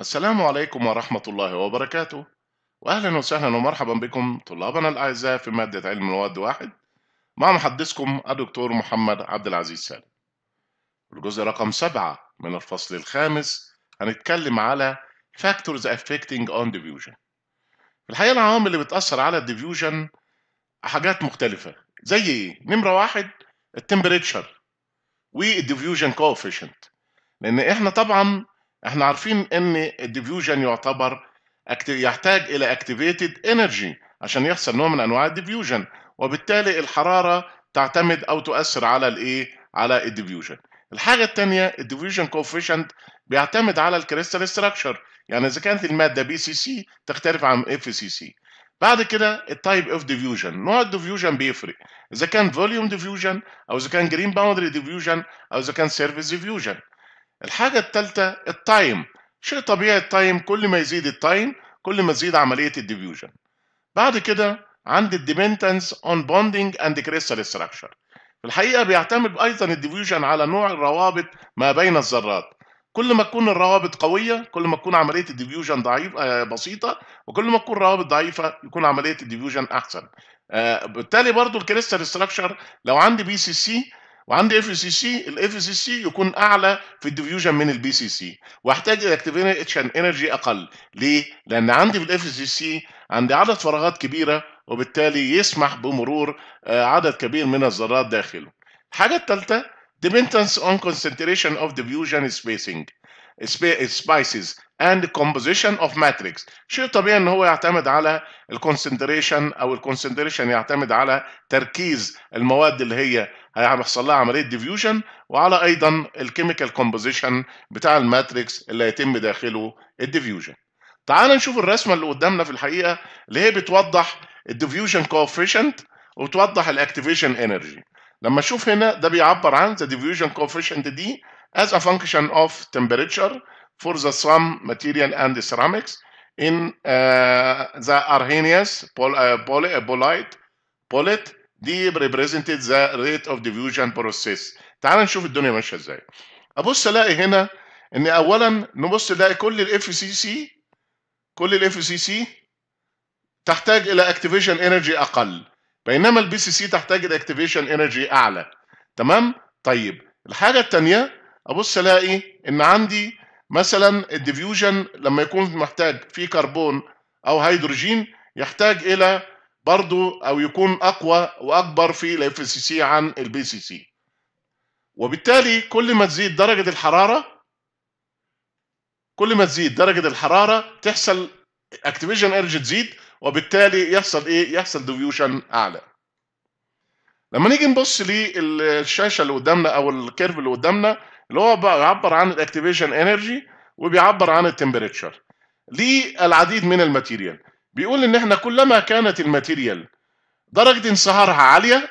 السلام عليكم ورحمة الله وبركاته وأهلا وسهلا ومرحبا بكم طلابنا الأعزاء في مادة علم المواد واحد مع محدثكم الدكتور محمد عبد العزيز سالم الجزء رقم سبعة من الفصل الخامس هنتكلم على Factors Affecting on Diffusion في الحقيقة العوامل اللي بتأثر على الديفيوجن حاجات مختلفة زي إيه؟ نمرة واحد التمبريتشر والديفيوجن كوفيشنت لأن إحنا طبعا احنا عارفين ان الديفيوجن يعتبر يحتاج الى اكتيفيتد انرجي عشان يحصل نوع من انواع الديفيوجن وبالتالي الحراره تعتمد او تؤثر على الايه على الديفيوجن الحاجه الثانيه الديفيوجن كوفيشنت بيعتمد على الكريستال ستراكشر يعني اذا كانت الماده بي سي سي تختلف عن اف سي سي بعد كده التايب اوف ديفيوجن نوع الديفيوجن بيفرق اذا كان فوليوم ديفيوجن او اذا كان جرين باوندري ديفيوجن او اذا كان سيرفيس ديفيوجن الحاجة الثالثة التايم شيء طبيعي التايم كل ما يزيد التايم كل ما تزيد عملية الديفيوجن بعد كده عندي الديبندنس اون بوندنج اند كريستال ستراكشر في الحقيقة بيعتمد أيضا الديفيوجن على نوع الروابط ما بين الذرات كل ما تكون الروابط قوية كل ما تكون عملية الديفيوجن ضعيف آه، بسيطة وكل ما تكون الروابط ضعيفة يكون عملية الديفيوجن أحسن آه بالتالي برضو الكريستال ستراكشر لو عندي بي سي سي وعندي اف سي سي الاف سي سي يكون اعلى في الديفيوجن من البي سي سي واحتاج الاكتيفيشن انرجي اقل ليه؟ لان عندي في الاف سي سي عندي عدد فراغات كبيره وبالتالي يسمح بمرور آه، عدد كبير من الذرات داخله. الحاجه الثالثه dependence on concentration of diffusion spacing سبايسز اند كومبوزيشن اوف ماتريكس شيء طبيعي ان هو يعتمد على الكونسنتريشن او الكونسنتريشن يعتمد على تركيز المواد اللي هي هيحصل لها عمليه ديفيوجن وعلى ايضا الكيميكال كومبوزيشن بتاع الماتريكس اللي هيتم داخله الديفيوجن تعال نشوف الرسمه اللي قدامنا في الحقيقه اللي هي بتوضح الديفيوجن كوفيشنت وتوضح الاكتيفيشن انرجي لما اشوف هنا ده بيعبر عن ذا ديفيوجن كوفيشنت دي as a function of temperature for the some material and ceramics in uh, the Arrhenius uh, poly, uh, poly polite polit دي represented the rate of diffusion process تعال نشوف الدنيا ماشيه ازاي ابص الاقي هنا ان اولا نبص الاقي كل الاف سي سي كل الاف سي سي تحتاج الى اكتيفيشن انرجي اقل بينما البي سي سي تحتاج الى اكتيفيشن انرجي اعلى تمام طيب الحاجه الثانيه ابص الاقي ان عندي مثلا الديفيوجن لما يكون محتاج في كربون او هيدروجين يحتاج الى برضه او يكون اقوى واكبر في الاف سي سي عن البي سي سي وبالتالي كل ما تزيد درجه الحراره كل ما تزيد درجه الحراره تحصل اكتيفيشن انرجي تزيد وبالتالي يحصل ايه يحصل ديفيوجن اعلى لما نيجي نبص للشاشه اللي قدامنا او الكيرف اللي قدامنا اللي هو بيعبر عن الاكتيفيشن انرجي وبيعبر عن التمبريتشر للعديد من الماتيريال بيقول ان احنا كلما كانت الماتيريال درجه انصهارها عاليه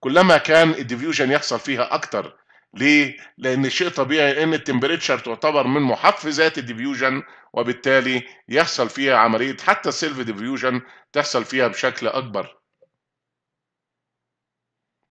كلما كان الديفيوجن يحصل فيها اكتر ليه؟ لان شيء طبيعي ان التمبريتشر تعتبر من محفزات الديفيوجن وبالتالي يحصل فيها عمليه حتى السيلف ديفيوجن تحصل فيها بشكل اكبر